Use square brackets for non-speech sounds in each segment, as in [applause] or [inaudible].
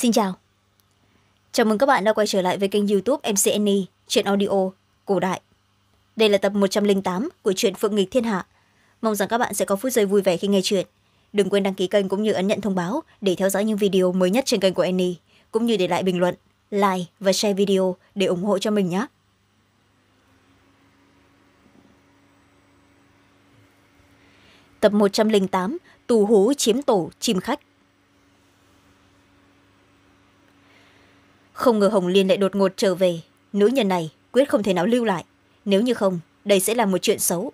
xin chào chào mừng các bạn đã quay trở lại với kênh youtube mcne chuyện audio cổ đại đây là tập một trăm linh tám của truyện phượng nghịch thiên hạ mong rằng các bạn sẽ có phút giây vui vẻ khi nghe chuyện đừng quên đăng ký kênh cũng như ấn nhận thông báo để theo dõi những video mới nhất trên kênh của annie cũng như để lại bình luận like và share video để ủng hộ cho mình nhé tập một trăm linh tám tù hú chiếm tổ chim khách không ngờ hồng liên lại đột ngột trở về nữ nhân này quyết không thể nào lưu lại nếu như không đây sẽ là một chuyện xấu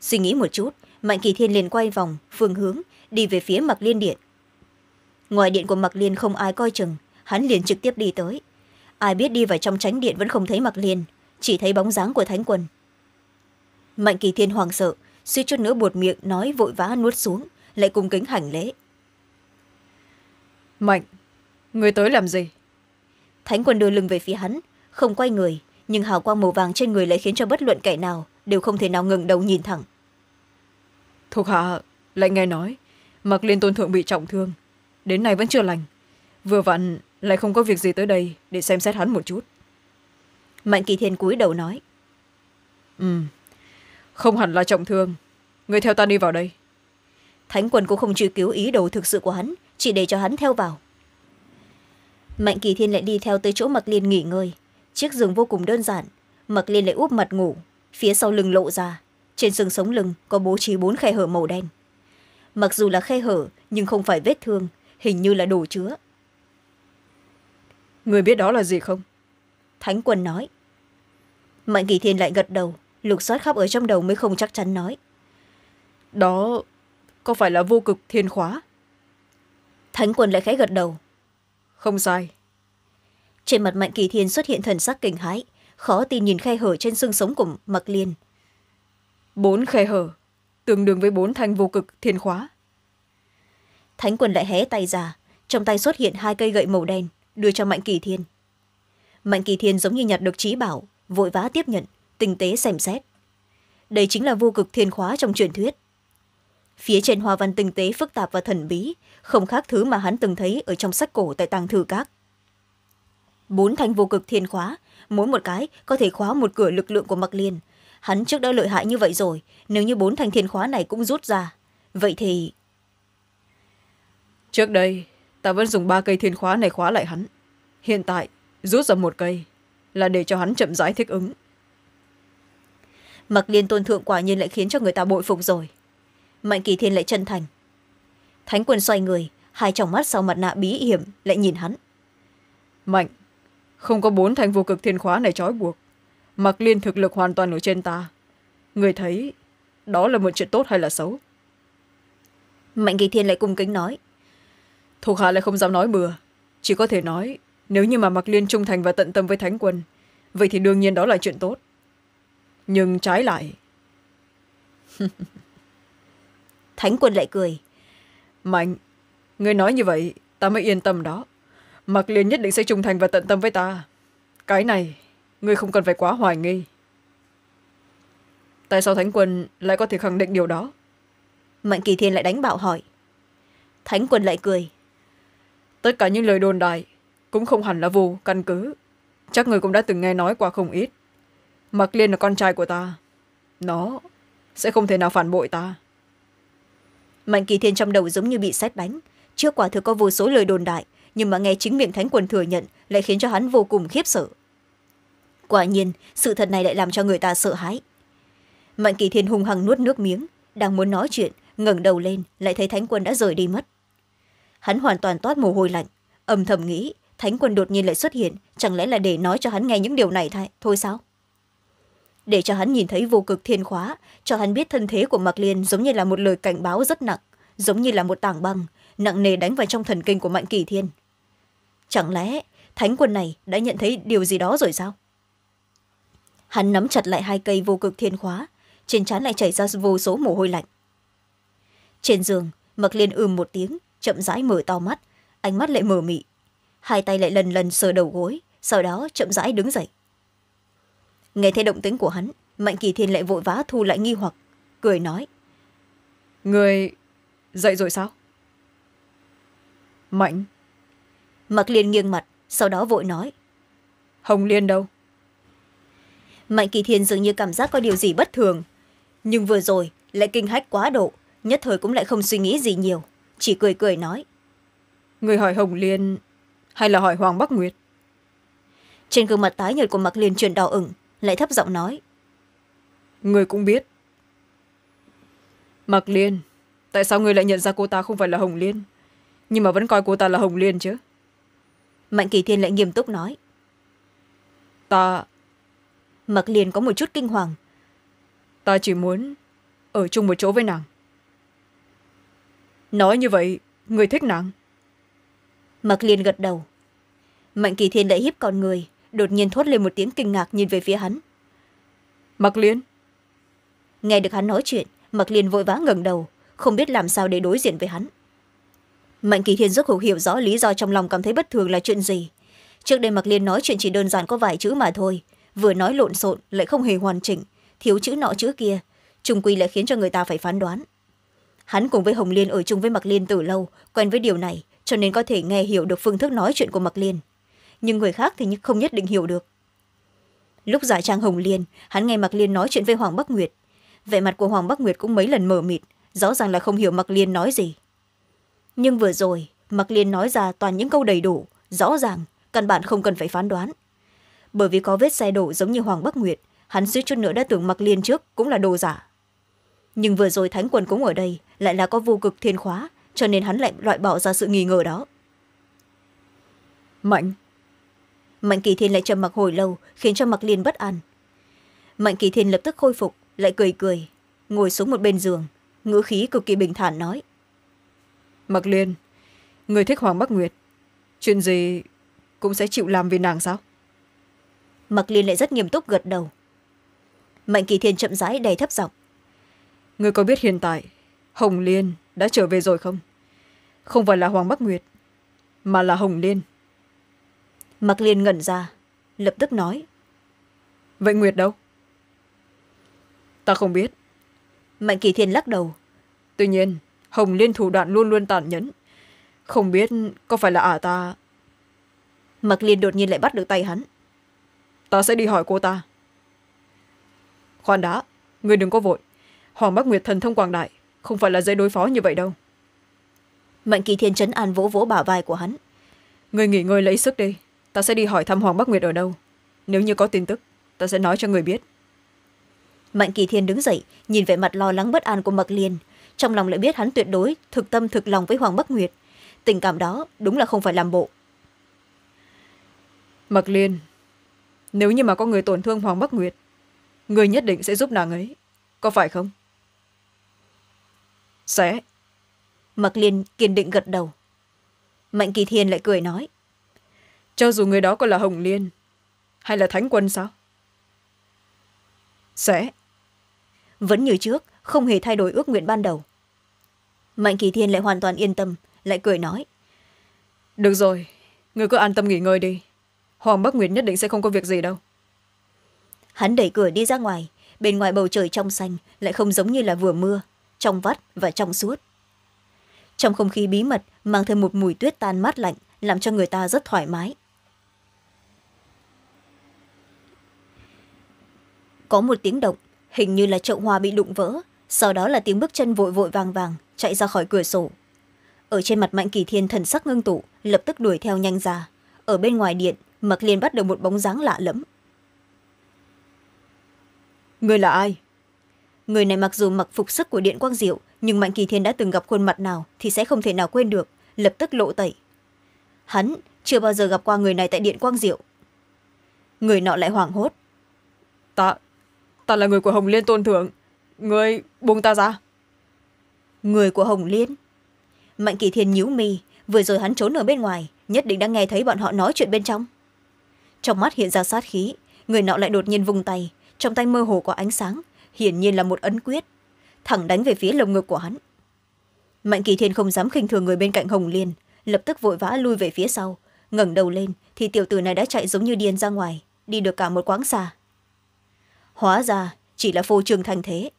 suy nghĩ một chút mạnh kỳ thiên liền quay vòng phương hướng đi về phía mặc liên điện ngoài điện của mặc liên không ai coi chừng hắn liền trực tiếp đi tới ai biết đi vào trong tránh điện vẫn không thấy mặc liên chỉ thấy bóng dáng của thánh quân mạnh kỳ thiên hoàng sợ suy chút nữa bột miệng nói vội vã nuốt xuống lại cùng kính hành lễ mạnh người tới làm gì thánh quân đưa lưng về phía hắn không quay người nhưng hào quang màu vàng trên người lại khiến cho bất luận kẻ nào đều không thể nào ngừng đầu nhìn thẳng thuộc hạ lại nghe nói mặc liên tôn thượng bị trọng thương đến nay vẫn chưa lành vừa vặn lại không có việc gì tới đây để xem xét hắn một chút mạnh kỳ thiên cúi đầu nói ừ không hẳn là trọng thương người theo ta đi vào đây thánh quân cũng không truy cứu ý đồ thực sự của hắn chỉ để cho hắn theo vào mạnh kỳ thiên lại đi theo tới chỗ mặc liên nghỉ ngơi chiếc giường vô cùng đơn giản mặc liên lại úp mặt ngủ phía sau lưng lộ ra trên xương sống lưng có bố trí bốn khe hở màu đen mặc dù là khe hở nhưng không phải vết thương hình như là đồ chứa người biết đó là gì không thánh quân nói mạnh kỳ thiên lại gật đầu lục soát khắp ở trong đầu mới không chắc chắn nói đó có phải là vô cực thiên khóa thánh quân lại khẽ gật đầu không sai trên mặt mạnh kỳ thiên xuất hiện thần sắc kinh hãi khó tin nhìn khe hở trên xương sống của mặc liên bốn khe hở tương đương với bốn thanh vô cực thiên khóa thánh quân lại hé tay ra trong tay xuất hiện hai cây gậy màu đen đưa cho mạnh kỳ thiên mạnh kỳ thiên giống như nhặt được trí bảo vội vã tiếp nhận tinh tế xem xét đây chính là vô cực thiên khóa trong truyền thuyết phía trên hoa văn tinh tế phức tạp và thần bí không khác thứ mà hắn từng thấy ở trong sách cổ tại tàng thư các bốn thanh vô cực thiên khóa mỗi một cái có thể khóa một cửa lực lượng của mặc liên hắn trước đã lợi hại như vậy rồi nếu như bốn thanh thiên khóa này cũng rút ra vậy thì trước đây ta vẫn dùng ba cây thiên khóa này khóa lại hắn hiện tại rút ra một cây là để cho hắn chậm rãi thích ứng mặc liên tôn thượng quả nhiên lại khiến cho người ta bội phục rồi mạnh kỳ thiên lại chân thành thánh quân xoay người hai tròng mắt sau mặt nạ bí hiểm lại nhìn hắn mạnh không có bốn thành vô cực thiên khóa này trói buộc mặc liên thực lực hoàn toàn ở trên ta người thấy đó là một chuyện tốt hay là xấu mạnh kỳ thiên lại cung kính nói thuộc hạ lại không dám nói bừa chỉ có thể nói nếu như mà mặc liên trung thành và tận tâm với thánh quân vậy thì đương nhiên đó là chuyện tốt nhưng trái lại [laughs] thánh quân lại cười mạnh người nói như vậy ta mới yên tâm đó mặc liền nhất định sẽ trung thành và tận tâm với ta cái này ngươi không cần phải quá hoài nghi tại sao thánh quân lại có thể khẳng định điều đó mạnh kỳ thiên lại đánh bạo hỏi thánh quân lại cười tất cả những lời đồn đại cũng không hẳn là vô căn cứ chắc người cũng đã từng nghe nói qua không ít mặc liên là con trai của ta nó sẽ không thể nào phản bội ta mạnh kỳ thiên trong đầu giống như bị xét đánh trước quả thực có vô số lời đồn đại nhưng mà nghe chính miệng thánh quân thừa nhận lại khiến cho hắn vô cùng khiếp sợ quả nhiên sự thật này lại làm cho người ta sợ hãi mạnh kỳ thiên hung hăng nuốt nước miếng đang muốn nói chuyện ngẩng đầu lên lại thấy thánh quân đã rời đi mất hắn hoàn toàn toát mồ hôi lạnh âm thầm nghĩ thánh quân đột nhiên lại xuất hiện chẳng lẽ là để nói cho hắn nghe những điều này thay, thôi sao để cho hắn nhìn thấy vô cực thiên khóa cho hắn biết thân thế của mạc liên giống như là một lời cảnh báo rất nặng giống như là một tảng băng nặng nề đánh vào trong thần kinh của mạnh kỳ thiên chẳng lẽ thánh quân này đã nhận thấy điều gì đó rồi sao hắn nắm chặt lại hai cây vô cực thiên khóa trên trán lại chảy ra vô số mồ hôi lạnh trên giường mặc liên ưm một tiếng chậm rãi mở to mắt ánh mắt lại mờ mị hai tay lại lần lần sờ đầu gối sau đó chậm rãi đứng dậy nghe thấy động tính của hắn mạnh kỳ thiên lại vội vã thu lại nghi hoặc cười nói người dậy rồi sao mạnh Mạc liên nghiêng mặt sau đó vội nói hồng liên đâu mạnh kỳ thiên dường như cảm giác có điều gì bất thường nhưng vừa rồi lại kinh hách quá độ nhất thời cũng lại không suy nghĩ gì nhiều chỉ cười cười nói người hỏi hồng liên hay là hỏi hoàng bắc nguyệt trên gương mặt tái nhợt của Mạc liên chuyển đỏ ửng lại thấp giọng nói người cũng biết Mạc liên tại sao người lại nhận ra cô ta không phải là hồng liên nhưng mà vẫn coi cô ta là hồng liên chứ mạnh kỳ thiên lại nghiêm túc nói ta mặc liền có một chút kinh hoàng ta chỉ muốn ở chung một chỗ với nàng nói như vậy người thích nàng mặc liền gật đầu mạnh kỳ thiên lại hiếp con người đột nhiên thốt lên một tiếng kinh ngạc nhìn về phía hắn mặc liền nghe được hắn nói chuyện mặc liền vội vã ngẩng đầu không biết làm sao để đối diện với hắn mạnh kỳ thiên rất hữu hiểu rõ lý do trong lòng cảm thấy bất thường là chuyện gì trước đây mặc liên nói chuyện chỉ đơn giản có vài chữ mà thôi vừa nói lộn xộn lại không hề hoàn chỉnh thiếu chữ nọ chữ kia trung quy lại khiến cho người ta phải phán đoán hắn cùng với hồng liên ở chung với mặc liên từ lâu quen với điều này cho nên có thể nghe hiểu được phương thức nói chuyện của mặc liên nhưng người khác thì không nhất định hiểu được lúc giải trang hồng liên hắn nghe mặc liên nói chuyện với hoàng bắc nguyệt vẻ mặt của hoàng bắc nguyệt cũng mấy lần mờ mịt rõ ràng là không hiểu mặc liên nói gì nhưng vừa rồi mặc liên nói ra toàn những câu đầy đủ rõ ràng căn bản không cần phải phán đoán bởi vì có vết xe đổ giống như hoàng bắc nguyệt hắn suýt chút nữa đã tưởng mặc liên trước cũng là đồ giả nhưng vừa rồi thánh Quân cũng ở đây lại là có vô cực thiên khóa cho nên hắn lại loại bỏ ra sự nghi ngờ đó mạnh mạnh kỳ thiên lại trầm mặc hồi lâu khiến cho mặc liên bất an mạnh kỳ thiên lập tức khôi phục lại cười cười ngồi xuống một bên giường ngữ khí cực kỳ bình thản nói mặc liên người thích hoàng bắc nguyệt chuyện gì cũng sẽ chịu làm vì nàng sao mặc liên lại rất nghiêm túc gật đầu mạnh kỳ thiên chậm rãi đầy thấp giọng người có biết hiện tại hồng liên đã trở về rồi không không phải là hoàng bắc nguyệt mà là hồng liên mặc liên ngẩn ra lập tức nói vậy nguyệt đâu ta không biết mạnh kỳ thiên lắc đầu tuy nhiên hồng liên thủ đoạn luôn luôn tàn nhẫn không biết có phải là ả à ta mặc liên đột nhiên lại bắt được tay hắn ta sẽ đi hỏi cô ta khoan đã người đừng có vội hoàng bắc nguyệt thần thông quảng đại không phải là dây đối phó như vậy đâu mạnh kỳ thiên chấn an vỗ vỗ bả vai của hắn người nghỉ ngơi lấy sức đi ta sẽ đi hỏi thăm hoàng bắc nguyệt ở đâu nếu như có tin tức ta sẽ nói cho người biết mạnh kỳ thiên đứng dậy nhìn vẻ mặt lo lắng bất an của mặc liên trong lòng lại biết hắn tuyệt đối thực tâm thực lòng với hoàng bắc nguyệt tình cảm đó đúng là không phải làm bộ mặc liên nếu như mà có người tổn thương hoàng bắc nguyệt người nhất định sẽ giúp nàng ấy có phải không sẽ mặc liên kiên định gật đầu mạnh kỳ thiên lại cười nói cho dù người đó có là hồng liên hay là thánh quân sao sẽ vẫn như trước không hề thay đổi ước nguyện ban đầu mạnh kỳ thiên lại hoàn toàn yên tâm lại cười nói được rồi người cứ an tâm nghỉ ngơi đi hoàng bắc nguyệt nhất định sẽ không có việc gì đâu hắn đẩy cửa đi ra ngoài bên ngoài bầu trời trong xanh lại không giống như là vừa mưa trong vắt và trong suốt trong không khí bí mật mang thêm một mùi tuyết tan mát lạnh làm cho người ta rất thoải mái có một tiếng động hình như là chậu hoa bị đụng vỡ sau đó là tiếng bước chân vội vội vàng vàng chạy ra khỏi cửa sổ ở trên mặt mạnh kỳ thiên thần sắc ngưng tụ lập tức đuổi theo nhanh ra ở bên ngoài điện mặc liền bắt được một bóng dáng lạ lẫm người là ai người này mặc dù mặc phục sức của điện quang diệu nhưng mạnh kỳ thiên đã từng gặp khuôn mặt nào thì sẽ không thể nào quên được lập tức lộ tẩy hắn chưa bao giờ gặp qua người này tại điện quang diệu người nọ lại hoảng hốt ta ta là người của hồng liên tôn thượng người buông ta ra người của hồng liên mạnh kỳ thiên nhíu mì vừa rồi hắn trốn ở bên ngoài nhất định đã nghe thấy bọn họ nói chuyện bên trong trong mắt hiện ra sát khí người nọ lại đột nhiên vùng tay trong tay mơ hồ có ánh sáng hiển nhiên là một ấn quyết thẳng đánh về phía lồng ngực của hắn mạnh kỳ thiên không dám khinh thường người bên cạnh hồng liên lập tức vội vã lui về phía sau ngẩng đầu lên thì tiểu tử này đã chạy giống như điên ra ngoài đi được cả một quãng xa hóa ra chỉ là phô trường thành thế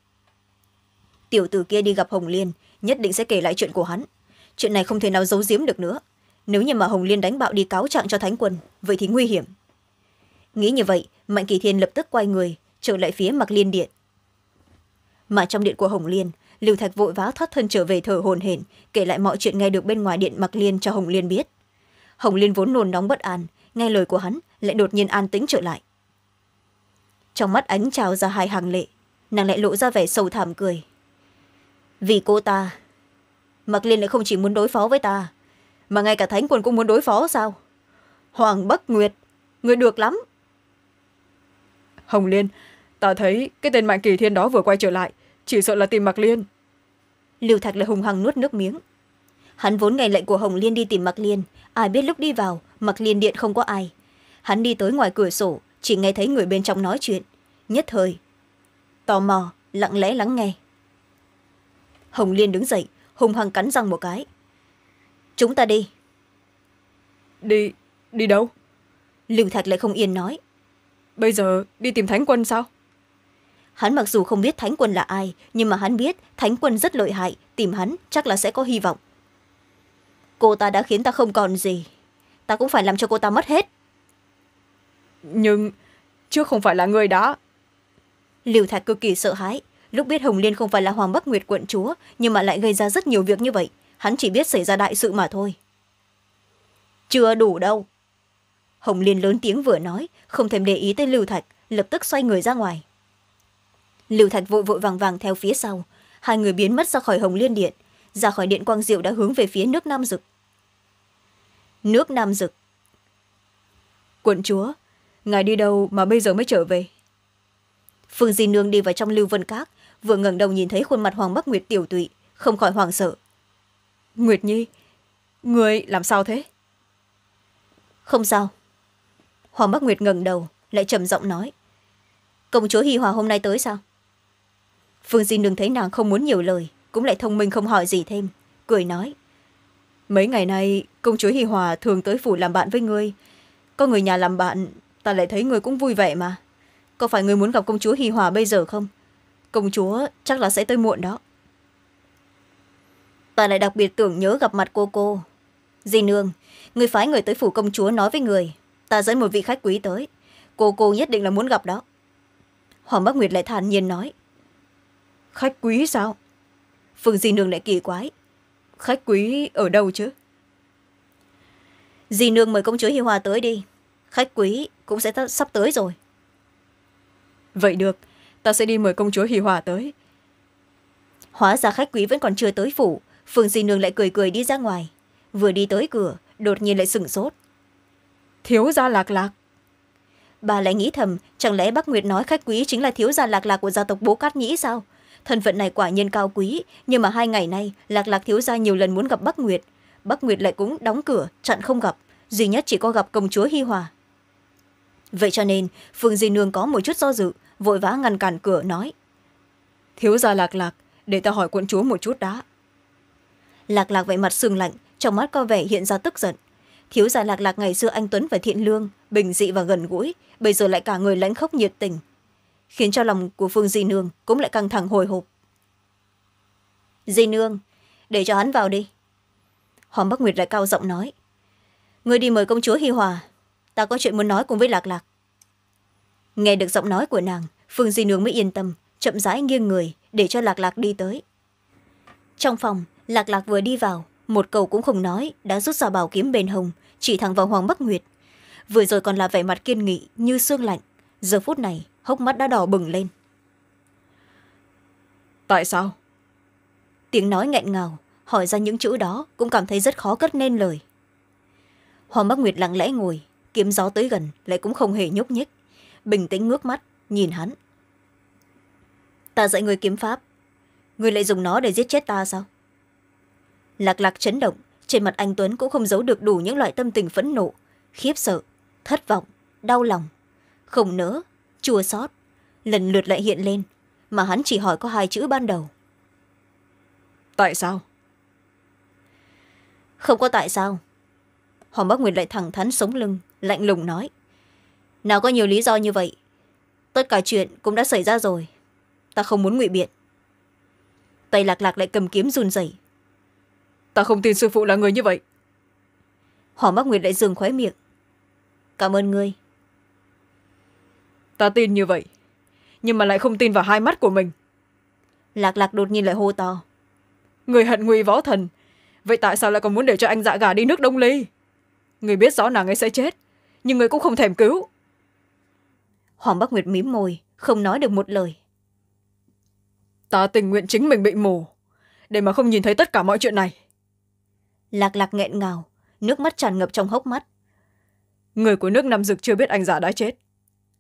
tiểu tử kia đi gặp hồng liên nhất định sẽ kể lại chuyện của hắn chuyện này không thể nào giấu giếm được nữa nếu như mà hồng liên đánh bạo đi cáo trạng cho thánh quân vậy thì nguy hiểm nghĩ như vậy mạnh kỳ thiên lập tức quay người trở lại phía mặc liên điện mà trong điện của hồng liên lưu thạch vội vã thoát thân trở về thở hồn hển kể lại mọi chuyện nghe được bên ngoài điện mặc liên cho hồng liên biết hồng liên vốn nôn nóng bất an nghe lời của hắn lại đột nhiên an tĩnh trở lại trong mắt ánh trào ra hai hàng lệ nàng lại lộ ra vẻ sầu thảm cười vì cô ta mặc liên lại không chỉ muốn đối phó với ta mà ngay cả thánh quân cũng muốn đối phó sao hoàng bắc nguyệt người được lắm hồng liên ta thấy cái tên mạnh kỳ thiên đó vừa quay trở lại chỉ sợ là tìm mặc liên lưu thạch lại hùng hăng nuốt nước miếng hắn vốn ngày lệnh của hồng liên đi tìm mặc liên ai biết lúc đi vào mặc liên điện không có ai hắn đi tới ngoài cửa sổ chỉ nghe thấy người bên trong nói chuyện nhất thời tò mò lặng lẽ lắng nghe hồng liên đứng dậy hùng hăng cắn răng một cái chúng ta đi đi đi đâu lưu thạch lại không yên nói bây giờ đi tìm thánh quân sao hắn mặc dù không biết thánh quân là ai nhưng mà hắn biết thánh quân rất lợi hại tìm hắn chắc là sẽ có hy vọng cô ta đã khiến ta không còn gì ta cũng phải làm cho cô ta mất hết nhưng trước không phải là người đó liều thạch cực kỳ sợ hãi lúc biết hồng liên không phải là hoàng bắc nguyệt quận chúa nhưng mà lại gây ra rất nhiều việc như vậy hắn chỉ biết xảy ra đại sự mà thôi chưa đủ đâu hồng liên lớn tiếng vừa nói không thèm để ý tới lưu thạch lập tức xoay người ra ngoài lưu thạch vội vội vàng vàng theo phía sau hai người biến mất ra khỏi hồng liên điện ra khỏi điện quang diệu đã hướng về phía nước nam dực nước nam dực quận chúa ngài đi đâu mà bây giờ mới trở về phương di nương đi vào trong lưu vân các vừa ngẩng đầu nhìn thấy khuôn mặt hoàng bắc nguyệt tiểu tụy không khỏi hoàng sợ nguyệt nhi người làm sao thế không sao hoàng bắc nguyệt ngẩng đầu lại trầm giọng nói công chúa hi hòa hôm nay tới sao phương di đừng thấy nàng không muốn nhiều lời cũng lại thông minh không hỏi gì thêm cười nói mấy ngày nay công chúa hi hòa thường tới phủ làm bạn với ngươi có người nhà làm bạn ta lại thấy ngươi cũng vui vẻ mà có phải ngươi muốn gặp công chúa hi hòa bây giờ không công chúa chắc là sẽ tới muộn đó ta lại đặc biệt tưởng nhớ gặp mặt cô cô di nương người phái người tới phủ công chúa nói với người ta dẫn một vị khách quý tới cô cô nhất định là muốn gặp đó hoàng bắc nguyệt lại thản nhiên nói khách quý sao phương di nương lại kỳ quái khách quý ở đâu chứ di nương mời công chúa hi hòa tới đi khách quý cũng sẽ sắp tới rồi vậy được ta sẽ đi mời công chúa hì hòa tới hóa ra khách quý vẫn còn chưa tới phủ phương di nương lại cười cười đi ra ngoài vừa đi tới cửa đột nhiên lại sửng sốt thiếu gia lạc lạc bà lại nghĩ thầm chẳng lẽ bắc nguyệt nói khách quý chính là thiếu gia lạc lạc của gia tộc bố cát nhĩ sao thân phận này quả nhiên cao quý nhưng mà hai ngày nay lạc lạc thiếu gia nhiều lần muốn gặp bắc nguyệt bắc nguyệt lại cũng đóng cửa chặn không gặp duy nhất chỉ có gặp công chúa hi hòa vậy cho nên phương di nương có một chút do dự vội vã ngăn cản cửa nói thiếu gia lạc lạc để ta hỏi quận chúa một chút đã lạc lạc vậy mặt sương lạnh trong mắt có vẻ hiện ra tức giận thiếu gia lạc lạc ngày xưa anh tuấn và thiện lương bình dị và gần gũi bây giờ lại cả người lãnh khốc nhiệt tình khiến cho lòng của phương di nương cũng lại căng thẳng hồi hộp di nương để cho hắn vào đi hòm bắc nguyệt lại cao giọng nói người đi mời công chúa hi hòa ta có chuyện muốn nói cùng với lạc lạc nghe được giọng nói của nàng phương di nương mới yên tâm chậm rãi nghiêng người để cho lạc lạc đi tới trong phòng lạc lạc vừa đi vào một câu cũng không nói đã rút ra bảo kiếm bên hồng chỉ thẳng vào hoàng bắc nguyệt vừa rồi còn là vẻ mặt kiên nghị như xương lạnh giờ phút này hốc mắt đã đỏ bừng lên tại sao tiếng nói nghẹn ngào hỏi ra những chữ đó cũng cảm thấy rất khó cất nên lời hoàng bắc nguyệt lặng lẽ ngồi kiếm gió tới gần lại cũng không hề nhúc nhích bình tĩnh ngước mắt nhìn hắn ta dạy người kiếm pháp người lại dùng nó để giết chết ta sao lạc lạc chấn động trên mặt anh tuấn cũng không giấu được đủ những loại tâm tình phẫn nộ khiếp sợ thất vọng đau lòng không nỡ chua xót lần lượt lại hiện lên mà hắn chỉ hỏi có hai chữ ban đầu tại sao không có tại sao hoàng bắc nguyệt lại thẳng thắn sống lưng lạnh lùng nói nào có nhiều lý do như vậy tất cả chuyện cũng đã xảy ra rồi ta không muốn ngụy biện tay lạc lạc lại cầm kiếm run rẩy ta không tin sư phụ là người như vậy hỏa mắc nguyệt lại dừng khóe miệng cảm ơn ngươi ta tin như vậy nhưng mà lại không tin vào hai mắt của mình lạc lạc đột nhiên lại hô to người hận ngụy võ thần vậy tại sao lại còn muốn để cho anh dạ gà đi nước đông ly người biết rõ nàng ấy sẽ chết nhưng người cũng không thèm cứu hoàng bắc nguyệt mím môi không nói được một lời ta tình nguyện chính mình bị mù để mà không nhìn thấy tất cả mọi chuyện này lạc lạc nghẹn ngào nước mắt tràn ngập trong hốc mắt người của nước nam dực chưa biết anh giả đã chết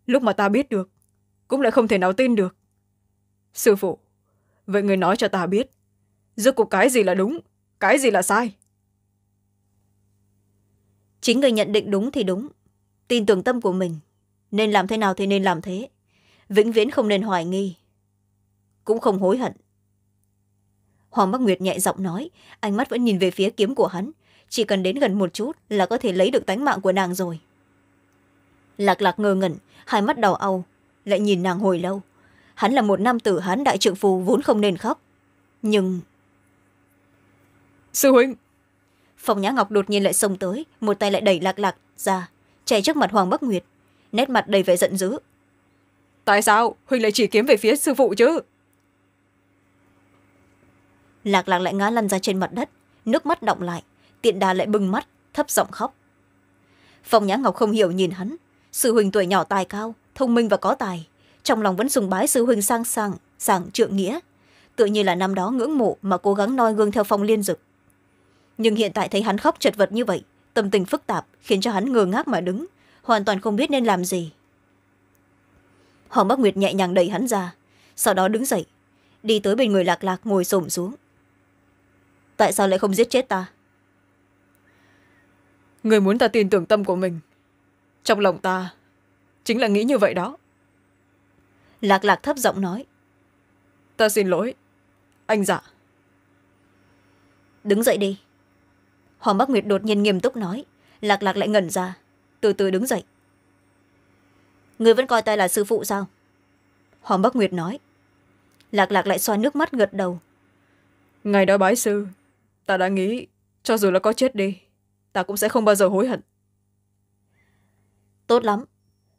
lúc mà ta biết được cũng lại không thể nào tin được sư phụ vậy người nói cho ta biết rốt cuộc cái gì là đúng cái gì là sai chính người nhận định đúng thì đúng tin tưởng tâm của mình nên làm thế nào thì nên làm thế vĩnh viễn không nên hoài nghi cũng không hối hận hoàng bắc nguyệt nhẹ giọng nói ánh mắt vẫn nhìn về phía kiếm của hắn chỉ cần đến gần một chút là có thể lấy được tánh mạng của nàng rồi lạc lạc ngơ ngẩn hai mắt đỏ au lại nhìn nàng hồi lâu hắn là một nam tử hắn đại trượng phù vốn không nên khóc nhưng sư huynh phòng nhã ngọc đột nhiên lại xông tới một tay lại đẩy lạc lạc ra chạy trước mặt hoàng bắc nguyệt nét mặt đầy vẻ giận dữ tại sao huynh lại chỉ kiếm về phía sư phụ chứ lạc lạc lại ngã lăn ra trên mặt đất nước mắt động lại tiện đà lại bừng mắt thấp giọng khóc phong nhã ngọc không hiểu nhìn hắn sư huynh tuổi nhỏ tài cao thông minh và có tài trong lòng vẫn sùng bái sư huynh sang sàng sàng trượng nghĩa tự như là năm đó ngưỡng mộ mà cố gắng noi gương theo phong liên dực nhưng hiện tại thấy hắn khóc chật vật như vậy tâm tình phức tạp khiến cho hắn ngơ ngác mà đứng hoàn toàn không biết nên làm gì hoàng bắc nguyệt nhẹ nhàng đẩy hắn ra sau đó đứng dậy đi tới bên người lạc lạc ngồi s xuống tại sao lại không giết chết ta người muốn ta tin tưởng tâm của mình trong lòng ta chính là nghĩ như vậy đó lạc lạc thấp giọng nói ta xin lỗi anh dạ đứng dậy đi hoàng bắc nguyệt đột nhiên nghiêm túc nói lạc lạc lại ngẩn ra từ từ đứng dậy người vẫn coi ta là sư phụ sao hoàng bắc nguyệt nói lạc lạc lại xoa nước mắt gật đầu ngày đó bái sư ta đã nghĩ cho dù là có chết đi ta cũng sẽ không bao giờ hối hận tốt lắm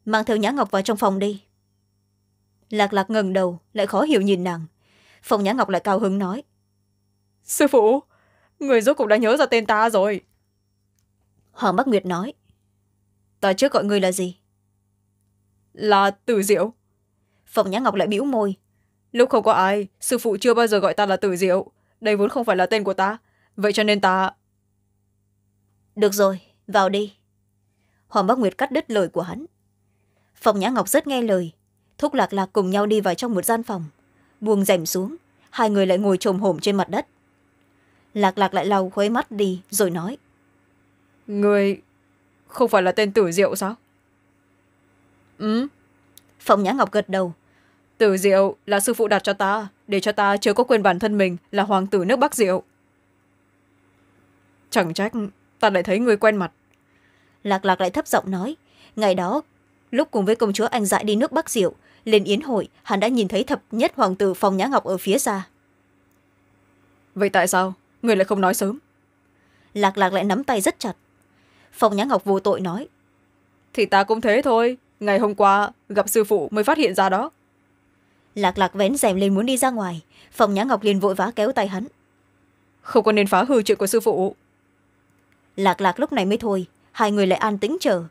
mang theo nhã ngọc vào trong phòng đi lạc lạc ngẩng đầu lại khó hiểu nhìn nàng phòng nhã ngọc lại cao hứng nói sư phụ người rốt cũng đã nhớ ra tên ta rồi hoàng bắc nguyệt nói ta trước gọi người là gì là tử diệu phượng nhã ngọc lại bĩu môi lúc không có ai sư phụ chưa bao giờ gọi ta là tử diệu đây vốn không phải là tên của ta vậy cho nên ta được rồi vào đi hoàng bắc nguyệt cắt đứt lời của hắn phòng nhã ngọc rất nghe lời thúc lạc lạc cùng nhau đi vào trong một gian phòng buông rèm xuống hai người lại ngồi trồm hổm trên mặt đất lạc lạc lại lau khuấy mắt đi rồi nói người không phải là tên tử diệu sao ừ phong nhã ngọc gật đầu tử diệu là sư phụ đặt cho ta để cho ta chưa có quên bản thân mình là hoàng tử nước bắc diệu chẳng trách ta lại thấy người quen mặt lạc lạc lại thấp giọng nói ngày đó lúc cùng với công chúa anh dại đi nước bắc diệu lên yến hội hắn đã nhìn thấy thập nhất hoàng tử phong nhã ngọc ở phía xa vậy tại sao người lại không nói sớm lạc lạc lại nắm tay rất chặt phong nhã ngọc vô tội nói thì ta cũng thế thôi ngày hôm qua gặp sư phụ mới phát hiện ra đó lạc lạc vén rèm lên muốn đi ra ngoài phong nhã ngọc liền vội vã kéo tay hắn không có nên phá hư chuyện của sư phụ lạc lạc lúc này mới thôi hai người lại an tĩnh chờ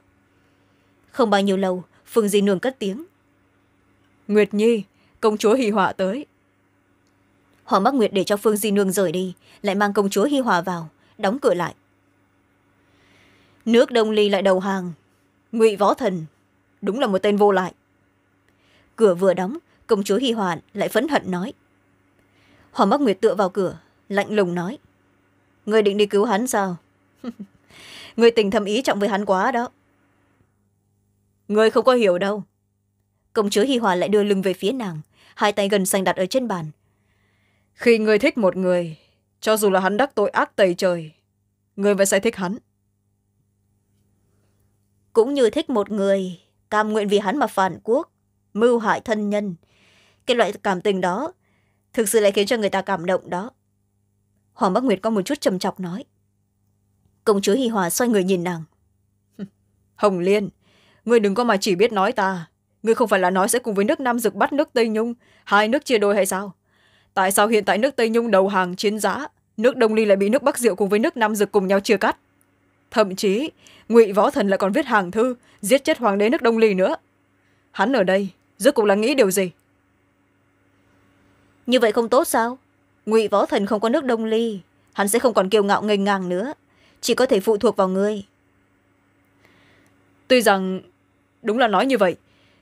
không bao nhiêu lâu phương di nương cất tiếng nguyệt nhi công chúa hy họa tới Hoàng Bắc nguyệt để cho phương di nương rời đi lại mang công chúa hy hòa vào đóng cửa lại nước đông ly lại đầu hàng ngụy võ thần đúng là một tên vô lại cửa vừa đóng công chúa hy hoàn lại phẫn hận nói hoàng bắc nguyệt tựa vào cửa lạnh lùng nói người định đi cứu hắn sao [laughs] người tình thầm ý trọng với hắn quá đó người không có hiểu đâu công chúa hy hoàn lại đưa lưng về phía nàng hai tay gần xanh đặt ở trên bàn khi người thích một người cho dù là hắn đắc tội ác tày trời người vẫn sẽ thích hắn cũng như thích một người cam nguyện vì hắn mà phản quốc mưu hại thân nhân cái loại cảm tình đó thực sự lại khiến cho người ta cảm động đó hoàng bắc nguyệt có một chút trầm chọc nói công chúa hi hòa xoay người nhìn nàng [laughs] hồng liên ngươi đừng có mà chỉ biết nói ta ngươi không phải là nói sẽ cùng với nước nam dực bắt nước tây nhung hai nước chia đôi hay sao tại sao hiện tại nước tây nhung đầu hàng chiến giã nước đông ly lại bị nước bắc diệu cùng với nước nam dực cùng nhau chia cắt thậm chí ngụy võ thần lại còn viết hàng thư giết chết hoàng đế nước đông ly nữa hắn ở đây rốt cuộc là nghĩ điều gì như vậy không tốt sao ngụy võ thần không có nước đông ly hắn sẽ không còn kiêu ngạo nghênh ngang nữa chỉ có thể phụ thuộc vào ngươi tuy rằng đúng là nói như vậy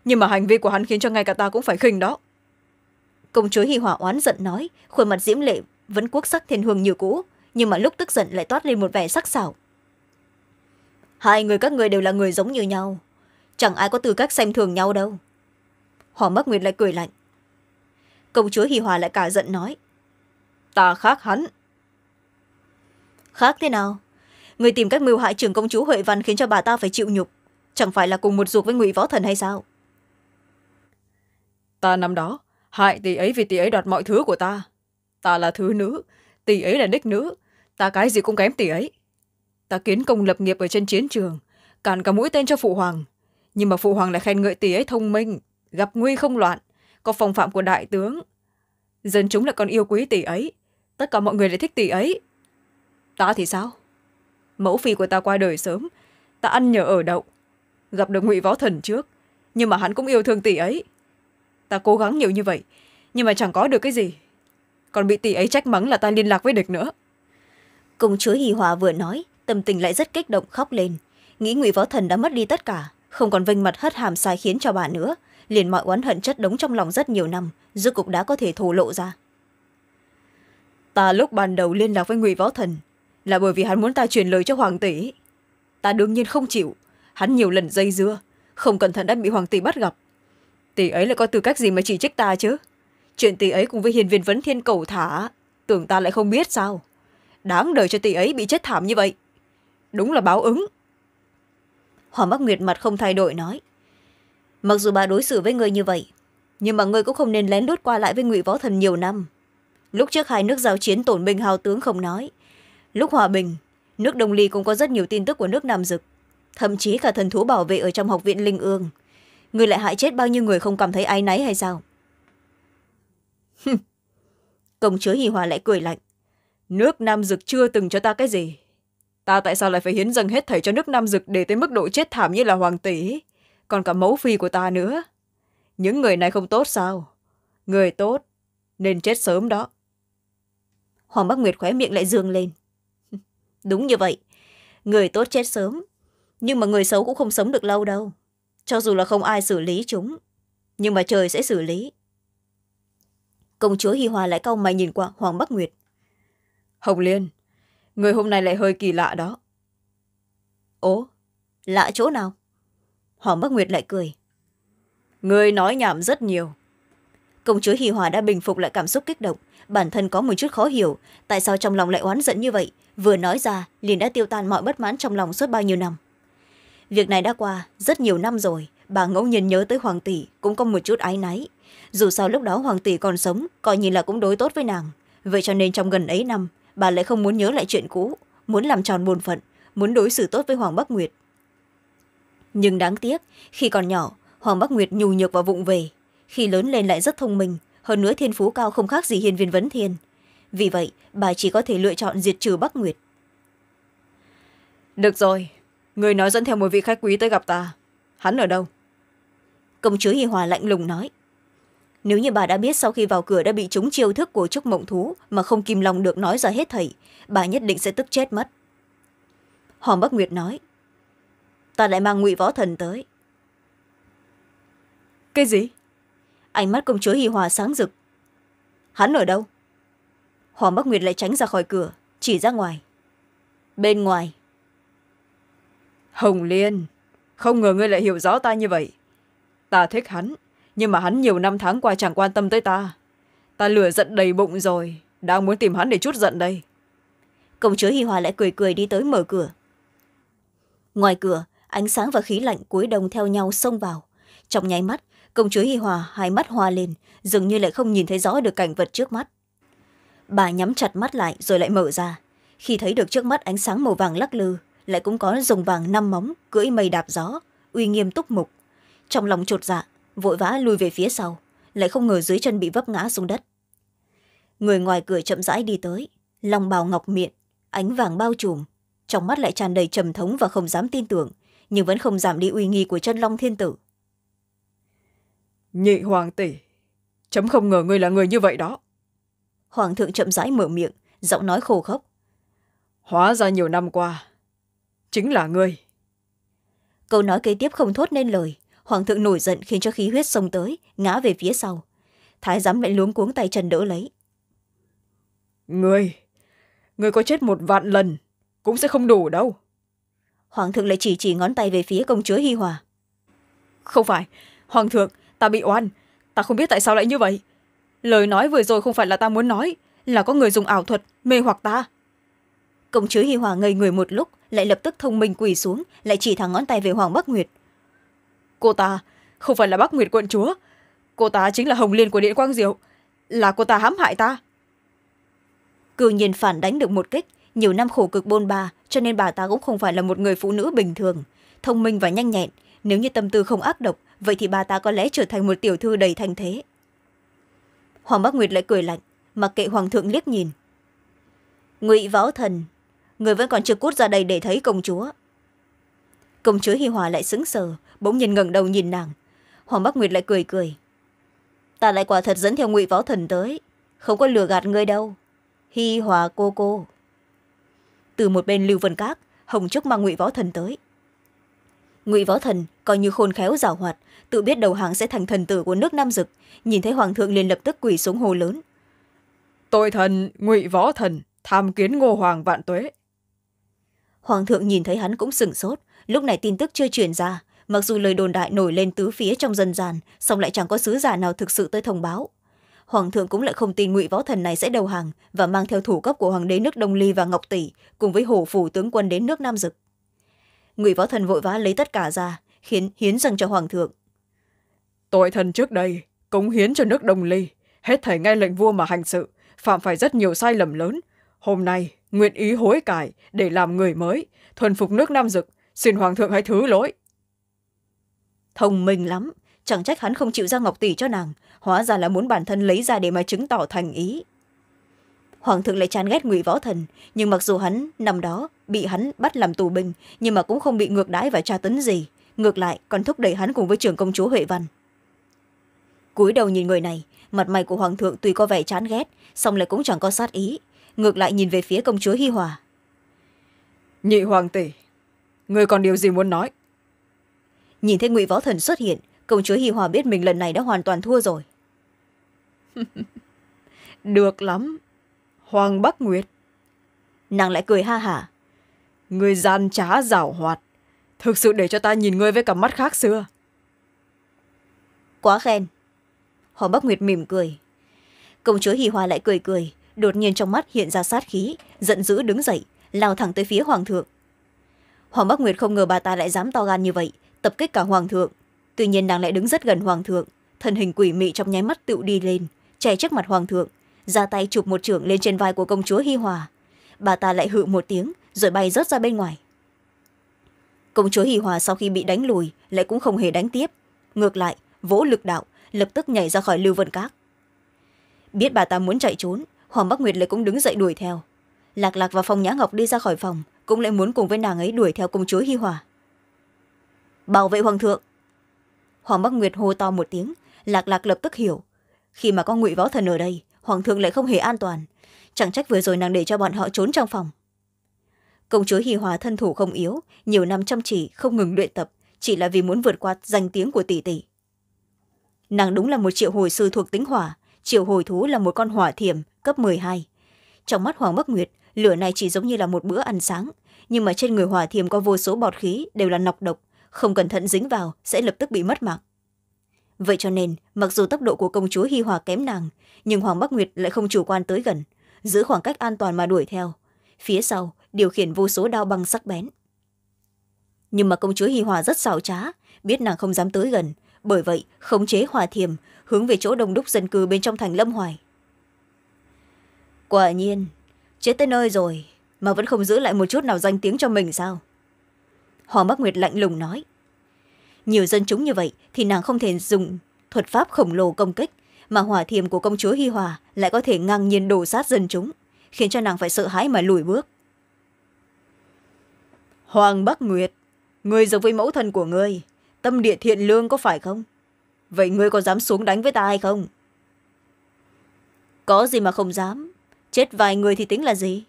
nhưng mà hành vi của hắn khiến cho ngay cả ta cũng phải khinh đó công chúa hy hỏa oán giận nói khuôn mặt diễm lệ vẫn quốc sắc thiên hương như cũ nhưng mà lúc tức giận lại toát lên một vẻ sắc sảo hai người các người đều là người giống như nhau chẳng ai có tư cách xem thường nhau đâu hoàng bắc nguyệt lại cười lạnh công chúa hi hòa lại cả giận nói ta khác hắn khác thế nào người tìm cách mưu hại trưởng công chúa huệ văn khiến cho bà ta phải chịu nhục chẳng phải là cùng một ruột với ngụy võ thần hay sao ta năm đó hại tỷ ấy vì tỷ ấy đoạt mọi thứ của ta ta là thứ nữ tỷ ấy là đích nữ ta cái gì cũng kém tỷ ấy ta kiến công lập nghiệp ở trên chiến trường càn cả mũi tên cho phụ hoàng nhưng mà phụ hoàng lại khen ngợi tỷ ấy thông minh gặp nguy không loạn có phong phạm của đại tướng dân chúng lại còn yêu quý tỷ ấy tất cả mọi người lại thích tỷ ấy ta thì sao mẫu phi của ta qua đời sớm ta ăn nhờ ở đậu gặp được ngụy võ thần trước nhưng mà hắn cũng yêu thương tỷ ấy ta cố gắng nhiều như vậy nhưng mà chẳng có được cái gì còn bị tỷ ấy trách mắng là ta liên lạc với địch nữa công chúa hì hòa vừa nói tâm tình lại rất kích động khóc lên nghĩ ngụy võ thần đã mất đi tất cả không còn vinh mặt hất hàm sai khiến cho bà nữa liền mọi oán hận chất đống trong lòng rất nhiều năm rốt cục đã có thể thổ lộ ra ta lúc ban đầu liên lạc với ngụy võ thần là bởi vì hắn muốn ta truyền lời cho hoàng tỷ ta đương nhiên không chịu hắn nhiều lần dây dưa không cẩn thận đã bị hoàng tỷ bắt gặp tỷ ấy lại có tư cách gì mà chỉ trích ta chứ chuyện tỷ ấy cùng với hiền viên vấn thiên cầu thả tưởng ta lại không biết sao đáng đời cho tỷ ấy bị chết thảm như vậy đúng là báo ứng hoàng bắc nguyệt mặt không thay đổi nói mặc dù bà đối xử với người như vậy nhưng mà người cũng không nên lén lút qua lại với ngụy võ thần nhiều năm lúc trước hai nước giao chiến tổn binh hào tướng không nói lúc hòa bình nước đông ly cũng có rất nhiều tin tức của nước nam dực thậm chí cả thần thú bảo vệ ở trong học viện linh ương người lại hại chết bao nhiêu người không cảm thấy áy náy hay sao công chúa hì hòa lại cười lạnh nước nam dực chưa từng cho ta cái gì ta tại sao lại phải hiến dâng hết thảy cho nước nam dực để tới mức độ chết thảm như là hoàng tỷ còn cả mẫu phi của ta nữa những người này không tốt sao người tốt nên chết sớm đó hoàng bắc nguyệt khóe miệng lại dương lên [laughs] đúng như vậy người tốt chết sớm nhưng mà người xấu cũng không sống được lâu đâu cho dù là không ai xử lý chúng nhưng mà trời sẽ xử lý công chúa hi hòa lại cau mày nhìn qua hoàng bắc nguyệt hồng liên người hôm nay lại hơi kỳ lạ đó ố lạ chỗ nào Hoàng bắc nguyệt lại cười người nói nhảm rất nhiều công chúa Hi hòa đã bình phục lại cảm xúc kích động bản thân có một chút khó hiểu tại sao trong lòng lại oán giận như vậy vừa nói ra liền đã tiêu tan mọi bất mãn trong lòng suốt bao nhiêu năm việc này đã qua rất nhiều năm rồi bà ngẫu nhiên nhớ tới hoàng tỷ cũng có một chút áy náy dù sao lúc đó hoàng tỷ còn sống coi như là cũng đối tốt với nàng vậy cho nên trong gần ấy năm bà lại không muốn nhớ lại chuyện cũ muốn làm tròn bổn phận muốn đối xử tốt với hoàng bắc nguyệt nhưng đáng tiếc khi còn nhỏ hoàng bắc nguyệt nhù nhược và vụng về khi lớn lên lại rất thông minh hơn nữa thiên phú cao không khác gì hiền viên vấn thiên vì vậy bà chỉ có thể lựa chọn diệt trừ bắc nguyệt được rồi người nói dẫn theo một vị khách quý tới gặp ta hắn ở đâu công chúa hi hòa lạnh lùng nói nếu như bà đã biết sau khi vào cửa đã bị trúng chiêu thức của chúc mộng thú mà không kìm lòng được nói ra hết thảy bà nhất định sẽ tức chết mất hoàng bắc nguyệt nói ta lại mang ngụy võ thần tới cái gì ánh mắt công chúa hi hòa sáng rực hắn ở đâu hoàng bắc nguyệt lại tránh ra khỏi cửa chỉ ra ngoài bên ngoài hồng liên không ngờ ngươi lại hiểu rõ ta như vậy ta thích hắn nhưng mà hắn nhiều năm tháng qua chẳng quan tâm tới ta ta lửa giận đầy bụng rồi đang muốn tìm hắn để chút giận đây công chúa hi hòa lại cười cười đi tới mở cửa ngoài cửa ánh sáng và khí lạnh cuối đông theo nhau xông vào trong nháy mắt công chúa hi hòa hai mắt hoa lên dường như lại không nhìn thấy rõ được cảnh vật trước mắt bà nhắm chặt mắt lại rồi lại mở ra khi thấy được trước mắt ánh sáng màu vàng lắc lư lại cũng có rồng vàng năm móng cưỡi mây đạp gió uy nghiêm túc mục trong lòng chột dạ vội vã lùi về phía sau lại không ngờ dưới chân bị vấp ngã xuống đất người ngoài cửa chậm rãi đi tới lòng bào ngọc miệng ánh vàng bao trùm trong mắt lại tràn đầy trầm thống và không dám tin tưởng nhưng vẫn không giảm đi uy nghi của chân long thiên tử nhị hoàng tỷ chấm không ngờ ngươi là người như vậy đó hoàng thượng chậm rãi mở miệng giọng nói khô khốc hóa ra nhiều năm qua chính là ngươi câu nói kế tiếp không thốt nên lời hoàng thượng nổi giận khiến cho khí huyết xông tới ngã về phía sau thái giám lại luống cuống tay chân đỡ lấy người người có chết một vạn lần cũng sẽ không đủ đâu hoàng thượng lại chỉ chỉ ngón tay về phía công chúa hi hòa không phải hoàng thượng ta bị oan ta không biết tại sao lại như vậy lời nói vừa rồi không phải là ta muốn nói là có người dùng ảo thuật mê hoặc ta công chúa hi hòa ngây người một lúc lại lập tức thông minh quỳ xuống lại chỉ thẳng ngón tay về hoàng bắc nguyệt cô ta không phải là bắc nguyệt quận chúa cô ta chính là hồng liên của điện quang diệu là cô ta hãm hại ta cương nhiên phản đánh được một kích nhiều năm khổ cực bôn ba cho nên bà ta cũng không phải là một người phụ nữ bình thường thông minh và nhanh nhẹn nếu như tâm tư không ác độc vậy thì bà ta có lẽ trở thành một tiểu thư đầy thanh thế hoàng bắc nguyệt lại cười lạnh mặc kệ hoàng thượng liếc nhìn ngụy võ thần người vẫn còn chưa cút ra đây để thấy công chúa công chúa hi hòa lại sững sờ bỗng nhìn ngẩng đầu nhìn nàng hoàng bắc nguyệt lại cười cười ta lại quả thật dẫn theo ngụy võ thần tới không có lừa gạt ngươi đâu hi hòa cô cô từ một bên lưu vân các hồng trúc mang ngụy võ thần tới ngụy võ thần coi như khôn khéo giảo hoạt tự biết đầu hàng sẽ thành thần tử của nước nam dực nhìn thấy hoàng thượng liền lập tức quỳ xuống hồ lớn tội thần ngụy võ thần tham kiến ngô hoàng vạn tuế hoàng thượng nhìn thấy hắn cũng sừng sốt lúc này tin tức chưa truyền ra mặc dù lời đồn đại nổi lên tứ phía trong dân gian song lại chẳng có sứ giả nào thực sự tới thông báo hoàng thượng cũng lại không tin ngụy võ thần này sẽ đầu hàng và mang theo thủ cấp của hoàng đế nước đông ly và ngọc tỷ cùng với hổ phủ tướng quân đến nước nam dực ngụy võ thần vội vã lấy tất cả ra khiến hiến dâng cho hoàng thượng tội thần trước đây cống hiến cho nước đông ly hết thảy nghe lệnh vua mà hành sự phạm phải rất nhiều sai lầm lớn hôm nay nguyện ý hối cải để làm người mới thuần phục nước nam dực xin hoàng thượng hãy thứ lỗi thông minh lắm chẳng trách hắn không chịu ra ngọc tỷ cho nàng hóa ra là muốn bản thân lấy ra để mà chứng tỏ thành ý hoàng thượng lại chán ghét ngụy võ thần nhưng mặc dù hắn năm đó bị hắn bắt làm tù binh nhưng mà cũng không bị ngược đãi và tra tấn gì ngược lại còn thúc đẩy hắn cùng với trưởng công chúa huệ văn cúi đầu nhìn người này mặt mày của hoàng thượng tuy có vẻ chán ghét song lại cũng chẳng có sát ý ngược lại nhìn về phía công chúa hi hòa nhị hoàng tỷ người còn điều gì muốn nói nhìn thấy ngụy võ thần xuất hiện công chúa hi hòa biết mình lần này đã hoàn toàn thua rồi [laughs] được lắm hoàng bắc nguyệt nàng lại cười ha hả người gian trá giảo hoạt thực sự để cho ta nhìn ngươi với cặp mắt khác xưa quá khen hoàng bắc nguyệt mỉm cười công chúa hi hòa lại cười cười đột nhiên trong mắt hiện ra sát khí giận dữ đứng dậy lao thẳng tới phía hoàng thượng hoàng bắc nguyệt không ngờ bà ta lại dám to gan như vậy tập kích cả hoàng thượng tuy nhiên nàng lại đứng rất gần hoàng thượng thân hình quỷ mị trong nháy mắt tự đi lên che trước mặt hoàng thượng ra tay chụp một trưởng lên trên vai của công chúa hi hòa bà ta lại hự một tiếng rồi bay rớt ra bên ngoài công chúa hi hòa sau khi bị đánh lùi lại cũng không hề đánh tiếp ngược lại vỗ lực đạo lập tức nhảy ra khỏi lưu vân các biết bà ta muốn chạy trốn hoàng bắc nguyệt lại cũng đứng dậy đuổi theo lạc lạc và phòng nhã ngọc đi ra khỏi phòng cũng lại muốn cùng với nàng ấy đuổi theo công chúa hi hòa bảo vệ hoàng thượng hoàng bắc nguyệt hô to một tiếng lạc lạc lập tức hiểu khi mà có ngụy võ thần ở đây hoàng thượng lại không hề an toàn chẳng trách vừa rồi nàng để cho bọn họ trốn trong phòng công chúa hi hòa thân thủ không yếu nhiều năm chăm chỉ không ngừng luyện tập chỉ là vì muốn vượt qua danh tiếng của tỷ tỷ nàng đúng là một triệu hồi sư thuộc tính hỏa triệu hồi thú là một con hỏa thiểm cấp m hai trong mắt hoàng bắc nguyệt lửa này chỉ giống như là một bữa ăn sáng nhưng mà trên người hỏa thiềm có vô số bọt khí đều là nọc độc không cẩn thận dính vào sẽ lập tức bị mất mạng vậy cho nên mặc dù tốc độ của công chúa hi hòa kém nàng nhưng hoàng bắc nguyệt lại không chủ quan tới gần giữ khoảng cách an toàn mà đuổi theo phía sau điều khiển vô số đao băng sắc bén nhưng mà công chúa hi hòa rất xảo trá biết nàng không dám tới gần bởi vậy khống chế hòa thiềm hướng về chỗ đông đúc dân cư bên trong thành lâm hoài quả nhiên chết tới nơi rồi mà vẫn không giữ lại một chút nào danh tiếng cho mình sao hoàng bắc nguyệt lạnh lùng nói nhiều dân chúng như vậy thì nàng không thể dùng thuật pháp khổng lồ công kích mà hỏa thiềm của công chúa hi hòa lại có thể ngang nhiên đổ sát dân chúng khiến cho nàng phải sợ hãi mà lùi bước hoàng bắc nguyệt người giống với mẫu thân của ngươi tâm địa thiện lương có phải không vậy ngươi có dám xuống đánh với ta hay không có gì mà không dám chết vài người thì tính là gì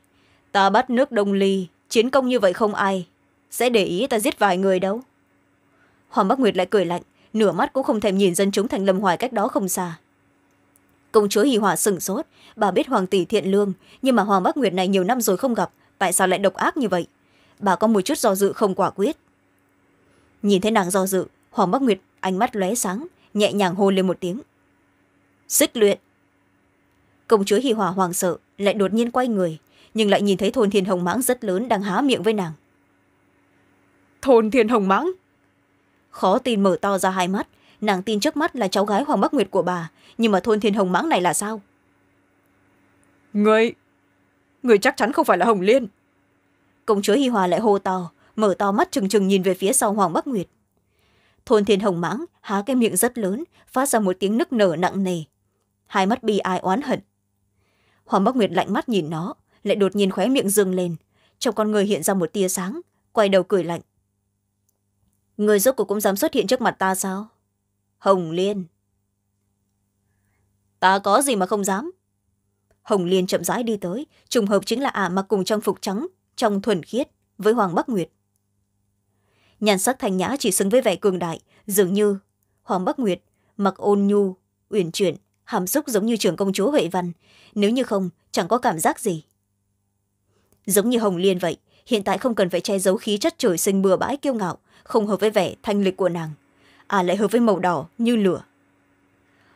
ta bắt nước đông ly chiến công như vậy không ai sẽ để ý ta giết vài người đâu hoàng bắc nguyệt lại cười lạnh nửa mắt cũng không thèm nhìn dân chúng thành lâm hoài cách đó không xa công chúa hì hòa sửng sốt bà biết hoàng tỷ thiện lương nhưng mà hoàng bắc nguyệt này nhiều năm rồi không gặp tại sao lại độc ác như vậy bà có một chút do dự không quả quyết nhìn thấy nàng do dự hoàng bắc nguyệt ánh mắt lóe sáng nhẹ nhàng hô lên một tiếng xích luyện công chúa hì hòa hoàng sợ lại đột nhiên quay người nhưng lại nhìn thấy thôn thiên hồng mãng rất lớn đang há miệng với nàng thôn thiên hồng mãng khó tin mở to ra hai mắt nàng tin trước mắt là cháu gái hoàng bắc nguyệt của bà nhưng mà thôn thiên hồng mãng này là sao người người chắc chắn không phải là hồng liên công chúa hi hòa lại hô to mở to mắt trừng trừng nhìn về phía sau hoàng bắc nguyệt thôn thiên hồng mãng há cái miệng rất lớn phát ra một tiếng nức nở nặng nề hai mắt bi ai oán hận hoàng bắc nguyệt lạnh mắt nhìn nó lại đột nhiên khóe miệng dương lên trong con người hiện ra một tia sáng quay đầu cười lạnh người rốt cuộc cũng dám xuất hiện trước mặt ta sao hồng liên ta có gì mà không dám hồng liên chậm rãi đi tới trùng hợp chính là ả mặc cùng trang phục trắng trong thuần khiết với hoàng bắc nguyệt nhàn sắc thanh nhã chỉ xứng với vẻ cường đại dường như hoàng bắc nguyệt mặc ôn nhu uyển chuyển hàm xúc giống như trưởng công chúa huệ văn nếu như không chẳng có cảm giác gì giống như hồng liên vậy hiện tại không cần phải che giấu khí chất trời sinh bừa bãi kiêu ngạo không hợp với vẻ thanh lịch của nàng à lại hợp với màu đỏ như lửa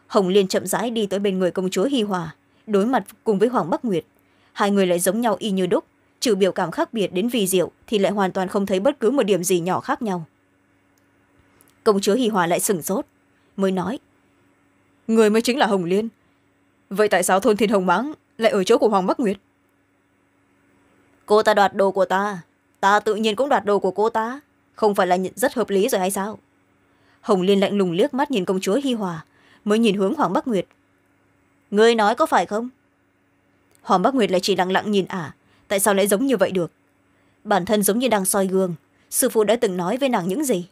hồng liên chậm rãi đi tới bên người công chúa hi hòa đối mặt cùng với hoàng bắc nguyệt hai người lại giống nhau y như đúc trừ biểu cảm khác biệt đến vì diệu thì lại hoàn toàn không thấy bất cứ một điểm gì nhỏ khác nhau công chúa hi hòa lại sửng sốt mới nói người mới chính là hồng liên vậy tại sao thôn thiên hồng mãng lại ở chỗ của hoàng bắc nguyệt cô ta đoạt đồ của ta ta tự nhiên cũng đoạt đồ của cô ta không phải là rất hợp lý rồi hay sao hồng liên lạnh lùng liếc mắt nhìn công chúa hi hòa mới nhìn hướng hoàng bắc nguyệt người nói có phải không hoàng bắc nguyệt lại chỉ lặng lặng nhìn ả tại sao lại giống như vậy được bản thân giống như đang soi gương sư phụ đã từng nói với nàng những gì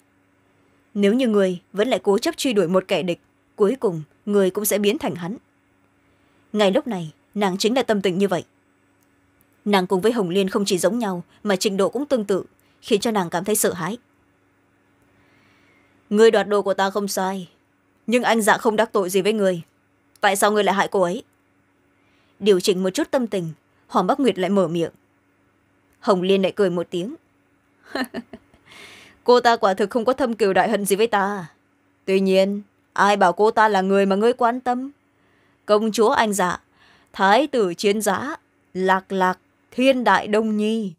nếu như người vẫn lại cố chấp truy đuổi một kẻ địch cuối cùng người cũng sẽ biến thành hắn ngay lúc này nàng chính là tâm tình như vậy nàng cùng với hồng liên không chỉ giống nhau mà trình độ cũng tương tự khiến cho nàng cảm thấy sợ hãi người đoạt đồ của ta không sai nhưng anh dạ không đắc tội gì với người tại sao người lại hại cô ấy điều chỉnh một chút tâm tình hoàng bắc nguyệt lại mở miệng hồng liên lại cười một tiếng [laughs] cô ta quả thực không có thâm cừu đại hận gì với ta tuy nhiên ai bảo cô ta là người mà ngươi quan tâm công chúa anh dạ thái tử chiến giá lạc lạc thiên đại đông nhi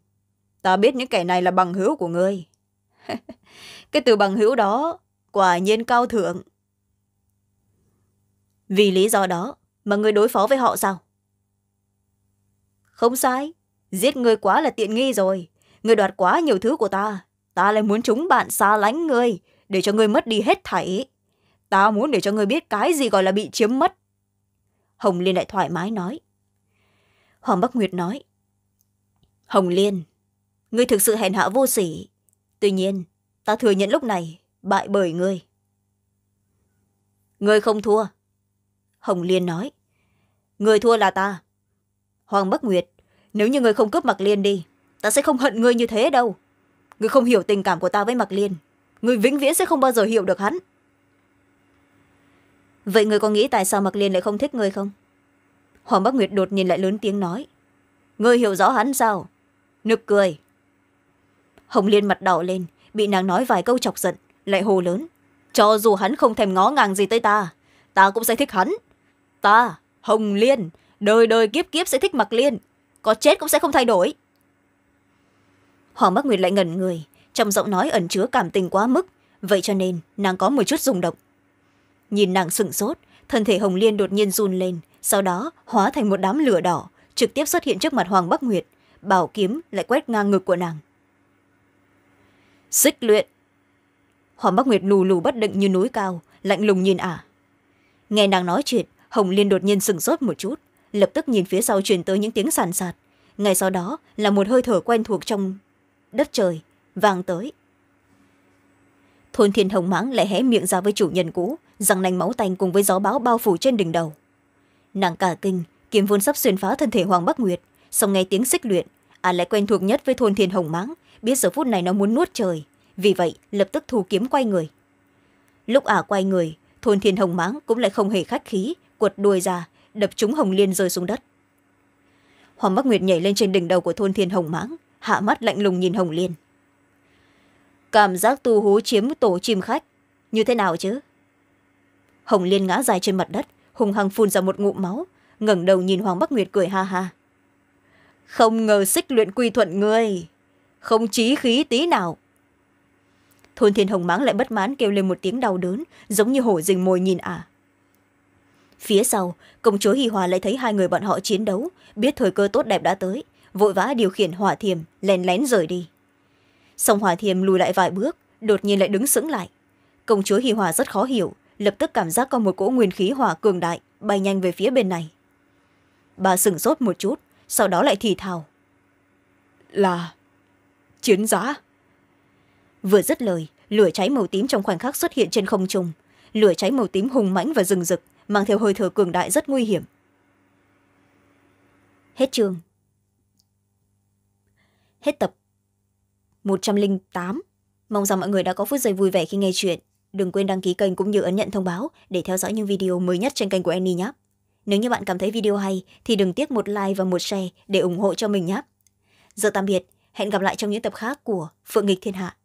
ta biết những kẻ này là bằng hữu của ngươi [laughs] cái từ bằng hữu đó quả nhiên cao thượng vì lý do đó mà ngươi đối phó với họ sao không sai giết ngươi quá là tiện nghi rồi ngươi đoạt quá nhiều thứ của ta ta lại muốn chúng bạn xa lánh ngươi để cho ngươi mất đi hết thảy ta muốn để cho người biết cái gì gọi là bị chiếm mất hồng liên lại thoải mái nói hoàng bắc nguyệt nói hồng liên ngươi thực sự hèn hạ vô sỉ tuy nhiên ta thừa nhận lúc này bại bởi ngươi ngươi không thua hồng liên nói người thua là ta hoàng bắc nguyệt nếu như người không cướp mặc liên đi ta sẽ không hận ngươi như thế đâu ngươi không hiểu tình cảm của ta với mặc liên ngươi vĩnh viễn sẽ không bao giờ hiểu được hắn vậy người có nghĩ tại sao mặc liên lại không thích người không hoàng bắc nguyệt đột nhiên lại lớn tiếng nói người hiểu rõ hắn sao nực cười hồng liên mặt đỏ lên bị nàng nói vài câu chọc giận lại hồ lớn cho dù hắn không thèm ngó ngàng gì tới ta ta cũng sẽ thích hắn ta hồng liên đời đời kiếp kiếp sẽ thích mặc liên có chết cũng sẽ không thay đổi hoàng bắc nguyệt lại ngẩn người trong giọng nói ẩn chứa cảm tình quá mức vậy cho nên nàng có một chút rung động nhìn nàng sửng sốt thân thể hồng liên đột nhiên run lên sau đó hóa thành một đám lửa đỏ trực tiếp xuất hiện trước mặt hoàng bắc nguyệt bảo kiếm lại quét ngang ngực của nàng xích luyện hoàng bắc nguyệt lù lù bất định như núi cao lạnh lùng nhìn ả nghe nàng nói chuyện hồng liên đột nhiên sửng sốt một chút lập tức nhìn phía sau truyền tới những tiếng sàn sạt ngay sau đó là một hơi thở quen thuộc trong đất trời vang tới thôn thiên hồng mãng lại hé miệng ra với chủ nhân cũ răng nanh máu tanh cùng với gió bão bao phủ trên đỉnh đầu nàng cả kinh kiếm vốn sắp xuyên phá thân thể hoàng bắc nguyệt song nghe tiếng xích luyện à lại quen thuộc nhất với thôn thiên hồng mãng biết giờ phút này nó muốn nuốt trời vì vậy lập tức thu kiếm quay người lúc ả à quay người thôn thiên hồng mãng cũng lại không hề khách khí quật đuôi ra đập trúng hồng liên rơi xuống đất hoàng bắc nguyệt nhảy lên trên đỉnh đầu của thôn thiên hồng mãng hạ mắt lạnh lùng nhìn hồng liên cảm giác tu hú chiếm tổ chim khách như thế nào chứ hồng liên ngã dài trên mặt đất hùng hăng phun ra một ngụm máu ngẩng đầu nhìn hoàng bắc nguyệt cười ha ha không ngờ xích luyện quy thuận người không chí khí tí nào thôn thiên hồng máng lại bất mãn kêu lên một tiếng đau đớn giống như hổ rình mồi nhìn ả à. phía sau công chúa hi hòa lại thấy hai người bọn họ chiến đấu biết thời cơ tốt đẹp đã tới vội vã điều khiển hỏa thiềm lén lén rời đi song hòa thiềm lùi lại vài bước đột nhiên lại đứng sững lại công chúa hi hòa rất khó hiểu lập tức cảm giác có một cỗ nguyên khí hỏa cường đại bay nhanh về phía bên này bà sửng sốt một chút sau đó lại thì thào là chiến giã vừa dứt lời lửa cháy màu tím trong khoảnh khắc xuất hiện trên không trung lửa cháy màu tím hùng mãnh và rừng rực mang theo hơi thở cường đại rất nguy hiểm hết trường, hết tập một trăm linh tám mong rằng mọi người đã có phút giây vui vẻ khi nghe chuyện đừng quên đăng ký kênh cũng như ấn nhận thông báo để theo dõi những video mới nhất trên kênh của annie nhé nếu như bạn cảm thấy video hay thì đừng tiếc một like và một share để ủng hộ cho mình nhé giờ tạm biệt hẹn gặp lại trong những tập khác của phượng nghịch thiên hạ